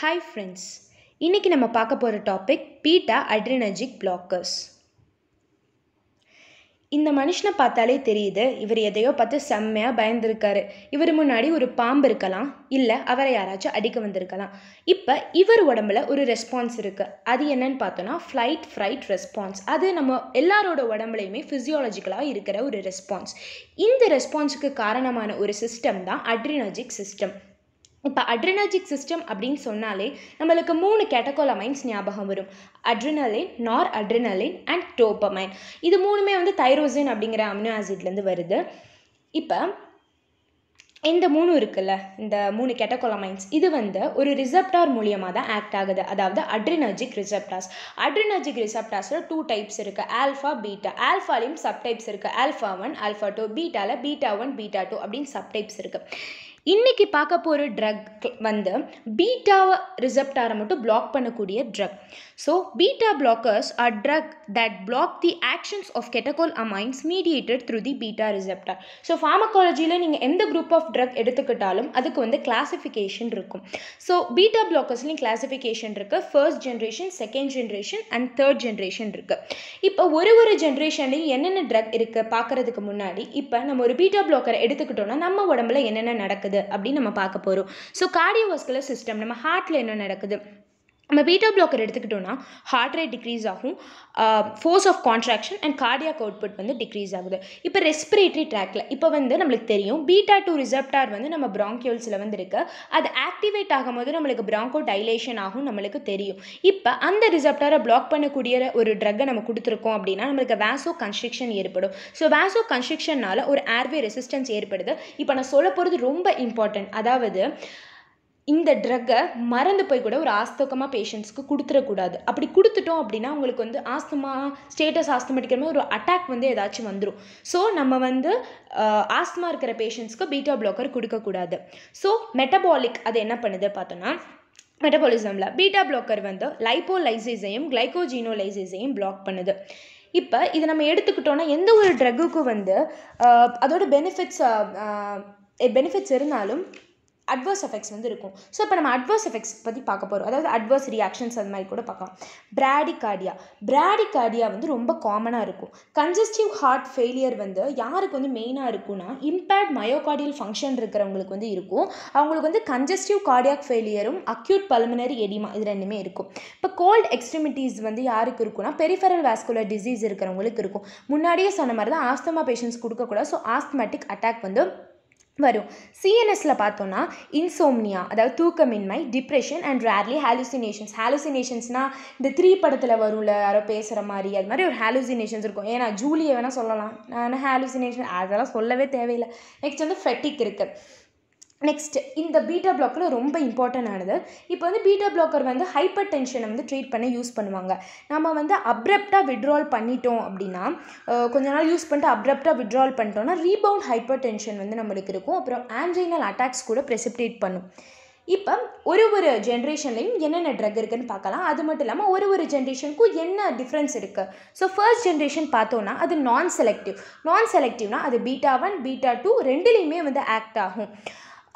hi friends இன்றைக்கி நம்ம பார்க்க போகிற டாபிக் பீட்டா அட்ரினர்ஜிக் பிளாக்கர்ஸ் இந்த மனுஷனை பார்த்தாலே தெரியுது இவர் எதையோ பார்த்து செம்மையாக பயந்துருக்காரு இவர் முன்னாடி ஒரு பாம்பு இருக்கலாம் இல்லை அவரை யாராச்சும் அடிக்க வந்திருக்கலாம் இப்போ இவர் உடம்புல ஒரு ரெஸ்பான்ஸ் இருக்குது அது என்னன்னு பார்த்தோன்னா ஃப்ளைட் ஃப்ரைட் ரெஸ்பான்ஸ் அது நம்ம எல்லாரோட உடம்புலையுமே ஃபிசியாலஜிக்கலாக இருக்கிற ஒரு ரெஸ்பான்ஸ் இந்த ரெஸ்பான்ஸுக்கு காரணமான ஒரு சிஸ்டம் தான் அட்ரினர்ஜிக் சிஸ்டம் இப்போ அட்ரினர்ஜிக் சிஸ்டம் அப்படின்னு சொன்னாலே நம்மளுக்கு மூணு கேட்டகோலமைன்ஸ் ஞாபகம் வரும் அட்ரினலின் நார் அட்ரினலின் அண்ட் டோப்பமைன் இது மூணுமே வந்து தைரோசின் அப்படிங்கிற அமினோ ஆசிட்லேருந்து வருது இப்போ இந்த மூணு இருக்குல்ல இந்த மூணு கெட்டகோலமைன்ஸ் இது வந்து ஒரு ரிசப்டார் மூலியமாக தான் ஆக்ட் ஆகுது அதாவது அட்ரினர்ஜிக் ரிசப்டார்ஸ் அட்ரினர்ஜிக் ரிசப்டார்ஸில் டூ டைப்ஸ் இருக்குது ஆல்ஃபா பீட்டா ஆல்ஃபாலையும் சப் டைப்ஸ் இருக்குது ஆல்ஃபா ஒன் ஆல்ஃபா டூ பீட்டாவில் பீட்டா ஒன் பீட்டா டூ அப்படின்னு சப் டைப்ஸ் இருக்குது இன்றைக்கி பார்க்க போகிற ட்ரக் வந்து பீட்டா ரிசப்டாரை மட்டும் பிளாக் பண்ணக்கூடிய drug so beta blockers are drug that block the actions of catecholamines mediated through the beta receptor so ஃபார்மகாலஜியில் நீங்கள் எந்த குரூப் ஆஃப் ட்ரக் எடுத்துக்கிட்டாலும் அதுக்கு வந்து கிளாஸிஃபிகேஷன் இருக்கும் ஸோ பீட்டா பிளாக்கர்ஸ்லையும் கிளாஸிஃபிகேஷன் இருக்குது first generation second generation and third generation இருக்குது இப்போ ஒரு ஒரு ஜென்ரேஷன்லையும் என்னென்ன ட்ரக் இருக்குது பார்க்குறதுக்கு முன்னாடி இப்போ நம்ம ஒரு பீட்டா பிளாக்கரை எடுத்துக்கிட்டோம்னா நம்ம உடம்புல என்னென்ன நடக்குது அப்படின்னு நம்ம பார்க்க போகிறோம் ஸோ கார்டியோவாஸ்குலர் சிஸ்டம் நம்ம ஹார்ட்டில் என்ன நடக்குது நம்ம பீட்டா பிளாக்கர் எடுத்துக்கிட்டோன்னா ஹார்ட் ரேட் டிக்ரீஸ் ஆகும் force of contraction and cardiac output வந்து டிக்ரீஸ் ஆகுது இப்போ ரெஸ்பிரேட்டரி ட்ராக்கில் இப்போ வந்து நம்மளுக்கு தெரியும் பீட்டா டூ ரிசப்டார் வந்து நம்ம பிராங்கியோல்ஸில் வந்து இருக்கு அது ஆக்டிவேட் ஆகும்போது நம்மளுக்கு பிராங்கோ டைலேஷன் ஆகும் நம்மளுக்கு தெரியும் இப்போ அந்த ரிசப்டாரை பிளாக் பண்ணக்கூடிய ஒரு ட்ரக்கை நம்ம கொடுத்துருக்கோம் அப்படின்னா நம்மளுக்கு வேசோ கன்ஸ்ட்ரிக்ஷன் ஏற்படும் ஸோ வேசோ கன்ஸ்ட்ரிக்ஷன்னால ஒரு ஏர்வே ரெசிஸ்டன்ஸ் ஏற்படுது இப்போ நான் சொல்ல போகிறது ரொம்ப இம்பார்ட்டன்ட் அதாவது இந்த ட்ரக்கை மறந்து போய் கூட ஒரு ஆஸ்தோக்கமாக பேஷண்ட்ஸ்க்கு கொடுத்துடக்கூடாது அப்படி கொடுத்துட்டோம் அப்படின்னா உங்களுக்கு வந்து ஆஸ்துமா ஸ்டேட்டஸ் ஆஸ்துமெட்டிக்கிற மாதிரி ஒரு அட்டாக் வந்து ஏதாச்சும் வந்துடும் ஸோ நம்ம வந்து ஆஸ்துமா இருக்கிற பேஷண்ட்ஸ்க்கு பீட்டா பிளாக்கர் கொடுக்கக்கூடாது ஸோ மெட்டபாலிக் அது என்ன பண்ணுது பார்த்தோன்னா மெட்டபாலிசமில் பீட்டா பிளாக்கர் வந்து லைப்போலைசிஸையும் கிளைகோஜினோலைசிஸையும் பிளாக் பண்ணுது இப்போ இதை நம்ம எடுத்துக்கிட்டோன்னா எந்த ஒரு ட்ரக்குக்கும் வந்து அதோட பெனிஃபிட்ஸ் பெனிஃபிட்ஸ் இருந்தாலும் அட்வர்ஸ் எஃபெக்ட்ஸ் வந்து இருக்கும் ஸோ இப்போ நம்ம அட்வர்ஸ் எஃபெக்ட்ஸ் பற்றி பார்க்க போகிறோம் அதாவது அட்வர்ஸ் ரியாக்ஷன்ஸ் அந்த மாதிரி கூட பார்க்கலாம் பிராடிகார்டியா பிராடிகார்டியா வந்து ரொம்ப காமனாக இருக்கும் கன்ஜஸ்டிவ் ஹார்ட் ஃபெயிலியர் வந்து யாருக்கு வந்து மெயினாக இருக்கும்னா இம்பேர்ட் மயோகார்டியல் ஃபங்க்ஷன் இருக்கிறவங்களுக்கு வந்து இருக்கும் அவங்களுக்கு வந்து கன்ஜஸ்டிவ் கார்டியாக் ஃபெயிலியரும் அக்யூட் பல்மனரி எடிமா இது ரெண்டுமே இருக்கும் இப்போ கோல்ட் எக்ஸ்ட்ரிமிட்டிஸ் வந்து யாருக்கு இருக்கும்னா பெரிஃபரல் வேஸ்குலர் டிசீஸ் இருக்கிறவங்களுக்கு இருக்கும் முன்னாடியே சொன்ன மாதிரி தான் ஆஸ்தமா பேஷன்ஸ் கொடுக்கக்கூடாது ஸோ ஆஸ்தமேட்டிக் அட்டாக் வந்து வரும் சிஎன்எஸில் பார்த்தோன்னா இன்சோம்னியா அதாவது தூக்கமின்மை டிப்ரெஷன் அண்ட் ரேர்லி ஹாலுசினேஷன்ஸ் ஹாலுசினேஷன்ஸ்னால் இந்த த்ரீ படத்தில் வரும்ல யாரோ பேசுகிற மாதிரி அது மாதிரி ஒரு ஹாலுசினேஷன்ஸ் இருக்கும் ஏன்னா ஜூலியை வேணால் சொல்லலாம் நான் ஹாலுசினேஷன் அதெல்லாம் சொல்லவே தேவையில்லை நெக்ஸ்ட் வந்து ஃபெட்டிக் இருக்குது நெக்ஸ்ட் இந்த பீட்டா பிளாக்கில் ரொம்ப இம்பார்ட்டன் ஆனது இப்போ வந்து பீட்டா பிளாக்கர் வந்து ஹைப்பர் டென்ஷனை வந்து ட்ரீட் பண்ண யூஸ் பண்ணுவாங்க நம்ம வந்து அப்ரப்டாக விட்ரால் பண்ணிட்டோம் அப்படின்னா கொஞ்ச நாள் யூஸ் பண்ணிட்டு அப்ரப்டாக விட்ரால் பண்ணிட்டோம்னா ரீபவுண்ட் ஹைப்பர் டென்ஷன் வந்து நம்மளுக்கு இருக்கும் அப்புறம் ஆன்ஜைனல் அட்டாக்ஸ் கூட ப்ரெசிப்டேட் பண்ணும் இப்போ ஒரு ஒரு ஜென்ரேஷன்லையும் என்னென்ன ட்ரக் இருக்குதுன்னு பார்க்கலாம் அது மட்டும் இல்லாமல் ஒரு ஒரு ஜென்ரேஷனுக்கும் என்ன டிஃப்ரென்ஸ் இருக்குது ஸோ ஃபர்ஸ்ட் ஜென்ரேஷன் பார்த்தோன்னா அது நான் செலக்டிவ் நான் செலக்டிவ்னால் அது பீட்டா ஒன் பீட்டா டூ ரெண்டுலேயுமே வந்து ஆக்ட் ஆகும்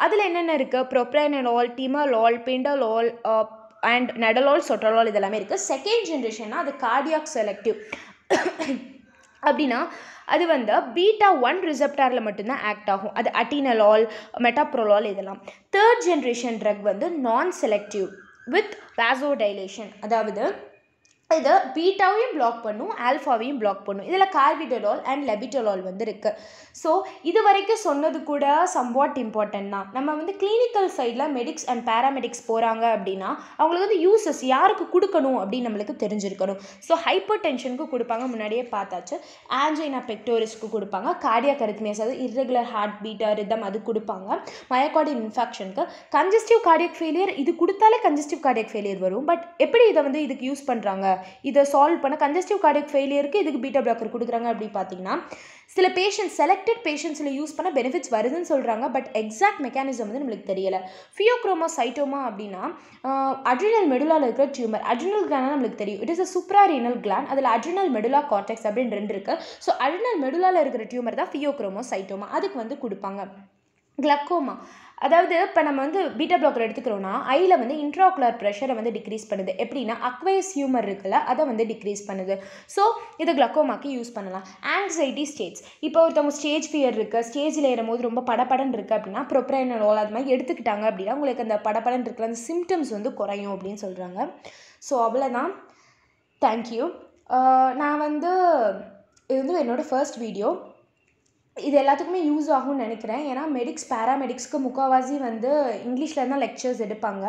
அதில் என்னென்ன இருக்குது ப்ரொப்ரைனலால் டிமலால் பிண்டலால் அண்ட் நடலால் சொட்டலால் இதெல்லாமே இருக்குது செகண்ட் ஜென்ரேஷன்னா அது கார்டியாக் செலக்டிவ் அப்படின்னா அது வந்து பீட்டா ஒன் ரிசப்டாரில் மட்டும்தான் ஆக்ட் ஆகும் அது அட்டினலால் மெட்டாப்ரோலால் இதெல்லாம் தேர்ட் ஜென்ரேஷன் ட்ரக் வந்து நான் செலக்டிவ் வித் வேசோடைலேஷன் அதாவது இது பீட்டாவையும் பிளாக் பண்ணும் ஆல்ஃபாவையும் பிளாக் பண்ணும் இதில் கார்பிடலால் அண்ட் லெபிடலால் வந்து இருக்குது ஸோ இது வரைக்கும் சொன்னது கூட சம்வாட் இம்பார்ட்டன்ட் தான் நம்ம வந்து கிளினிக்கல் சைடில் மெடிக்ஸ் அண்ட் பேராமெடிக்ஸ் போகிறாங்க அப்படின்னா அவங்களுக்கு வந்து யூசஸ் யாருக்கு கொடுக்கணும் அப்படின்னு நம்மளுக்கு தெரிஞ்சிருக்கணும் ஸோ ஹைப்பர் டென்ஷனுக்கு கொடுப்பாங்க முன்னாடியே பார்த்தாச்சு ஆன்ஜைனா பெக்டோரிஸ்க்கு கொடுப்பாங்க கார்டியா அரித்மியாஸ் அதாவது இர்ரெகுலர் ஹார்ட் பீட்டா ரிதம் அது கொடுப்பாங்க மயக்கார்டின் இன்ஃபெக்ஷனுக்கு கன்ஜஸ்டிவ் கார்டியக் ஃபெயிலியர் இது கொடுத்தாலே கன்ஜஸ்டிவ் கார்டியக் ஃபெயிலியர் வரும் பட் எப்படி இதை வந்து இதுக்கு யூஸ் பண்ணுறாங்க இதை சால்வ் பண்ண கன்ஜெஸ்டிவ் கார்டிக் ஃபெயிலியருக்கு இதுக்கு பீட்டா பிளாக்கர் கொடுக்குறாங்க அப்படின்னு பார்த்தீங்கன்னா சில பேஷண்ட்ஸ் செலக்டட் பேஷண்ட்ஸில் யூஸ் பண்ண பெனிஃபிட்ஸ் வருதுன்னு சொல்கிறாங்க பட் எக்ஸாக்ட் மெக்கானிசம் வந்து நம்மளுக்கு தெரியலை ஃபியோக்ரோமா சைட்டோமா அப்படின்னா அட்ரினல் மெடுலாவில் இருக்கிற டியூமர் அட்ரினல் கிளான் நம்மளுக்கு தெரியும் it is a supra renal gland அதில் அட்ரினல் மெடுலா கார்டெக்ஸ் அப்படின்னு ரெண்டு இருக்குது ஸோ அட்ரினல் மெடுலாவில் இருக்கிற டியூமர் தான் ஃபியோக்ரோமோ சைட்டோமா அதுக்கு வந்து கொடுப்பாங்க கிளக்கோமா அதாவது இப்போ நம்ம வந்து பீட்டா பிளாக்கர் எடுத்துக்கிறோன்னா ஐயில் வந்து இன்ட்ராகுலர் ப்ரெஷரை வந்து டிக்ரீஸ் பண்ணுது எப்படின்னா அக்வைஸ் ஹியூமர் இருக்குல்ல அதை வந்து டிக்ரீஸ் பண்ணுது ஸோ இது க்ளக்கோமாக்கு யூஸ் பண்ணலாம் ஆங்ஸைட்டி ஸ்டேஜ் இப்போ ஒருத்தவங்க ஸ்டேஜ் ஃபியர் இருக்குது ஸ்டேஜில் ஏறும்போது ரொம்ப படப்படன் இருக்குது அப்படின்னா ப்ரொப்ரைனோல் அது மாதிரி எடுத்துக்கிட்டாங்க அப்படின்னா உங்களுக்கு அந்த படப்படன் இருக்கிற அந்த சிம்டம்ஸ் வந்து குறையும் அப்படின்னு சொல்கிறாங்க ஸோ அவ்வளோதான் தேங்க்யூ நான் வந்து இது வந்து என்னோடய ஃபர்ஸ்ட் வீடியோ இது எல்லாத்துக்குமே யூஸ் ஆகும்னு நினைக்கிறேன் ஏன்னா மெடிக்ஸ் பேராமெடிக்ஸ்க்கு முக்கால்வாசி வந்து இங்கிலீஷில் தான் லெக்சர்ஸ் எடுப்பாங்க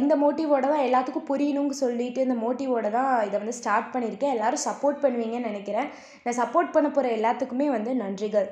இந்த மோட்டிவோட தான் எல்லாத்துக்கும் புரியணுங்க சொல்லிட்டு இந்த மோட்டிவோட தான் இதை வந்து ஸ்டார்ட் பண்ணியிருக்கேன் எல்லோரும் சப்போர்ட் பண்ணுவீங்கன்னு நினைக்கிறேன் நான் சப்போர்ட் பண்ண போகிற எல்லாத்துக்குமே வந்து நன்றிகள்